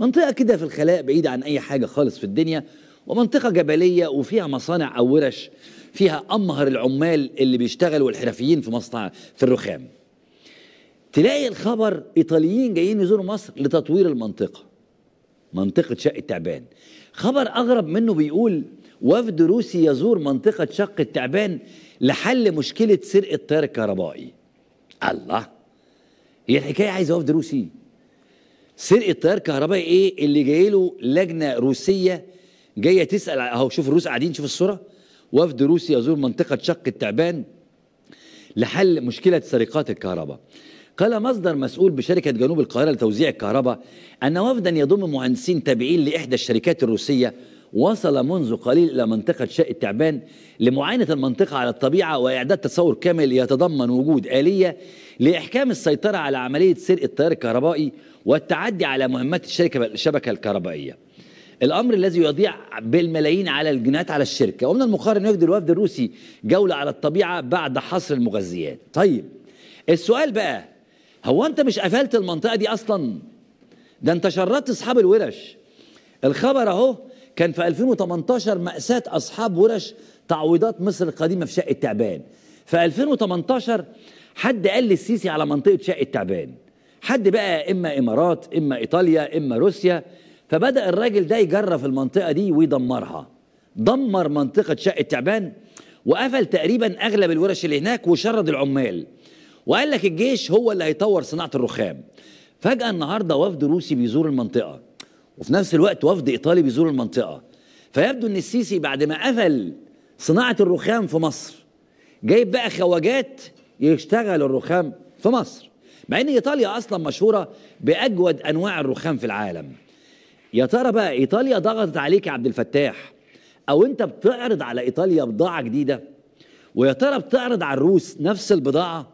منطقة كده في الخلاء بعيدة عن أي حاجة خالص في الدنيا ومنطقة جبلية وفيها مصانع أو ورش فيها أمهر العمال اللي بيشتغلوا والحرفيين في مصنع في الرخام تلاقي الخبر إيطاليين جايين يزوروا مصر لتطوير المنطقة منطقة شق التعبان خبر أغرب منه بيقول وفد روسي يزور منطقة شق التعبان لحل مشكلة سرقة التيار الكهربائي الله هي الحكاية عايزة وفد روسي سرقه تيار كهربائي ايه اللي جاي له لجنه روسيه جايه تسال اهو شوف الروس قاعدين شوف الصوره وفد روسي يزور منطقه شق التعبان لحل مشكله سرقات الكهرباء قال مصدر مسؤول بشركة جنوب القاهرة لتوزيع الكهرباء أن وفدا يضم مهندسين تابعين لإحدى الشركات الروسية وصل منذ قليل إلى منطقة شاء التعبان لمعاينة المنطقة على الطبيعة وإعداد تصور كامل يتضمن وجود آلية لإحكام السيطرة على عملية سرقة التيار الكهربائي والتعدي على مهمات الشركة الشبكة الكهربائية الأمر الذي يضيع بالملايين على الجنات على الشركة ومن المقارن أن يجد الوفد الروسي جولة على الطبيعة بعد حصر المغذيات طيب السؤال بقى هو أنت مش قفلت المنطقة دي أصلا ده أنت شردت أصحاب الورش الخبر أهو كان في 2018 مأساة أصحاب ورش تعويضات مصر القديمة في شقة تعبان في 2018 حد قال للسيسي على منطقة شقة تعبان حد بقى إما إمارات إما إيطاليا إما روسيا فبدأ الراجل ده يجرف المنطقة دي ويدمرها دمر منطقة شقة تعبان وقفل تقريبا أغلب الورش اللي هناك وشرد العمال وقال لك الجيش هو اللي هيطور صناعة الرخام فجأة النهاردة وفد روسي بيزور المنطقة وفي نفس الوقت وفد ايطالي بيزور المنطقه فيبدو ان السيسي بعد ما قفل صناعه الرخام في مصر جايب بقى خواجات يشتغل الرخام في مصر مع ان ايطاليا اصلا مشهوره باجود انواع الرخام في العالم يا ترى بقى ايطاليا ضغطت عليك يا عبد الفتاح او انت بتعرض على ايطاليا بضاعه جديده ويا ترى بتعرض على الروس نفس البضاعه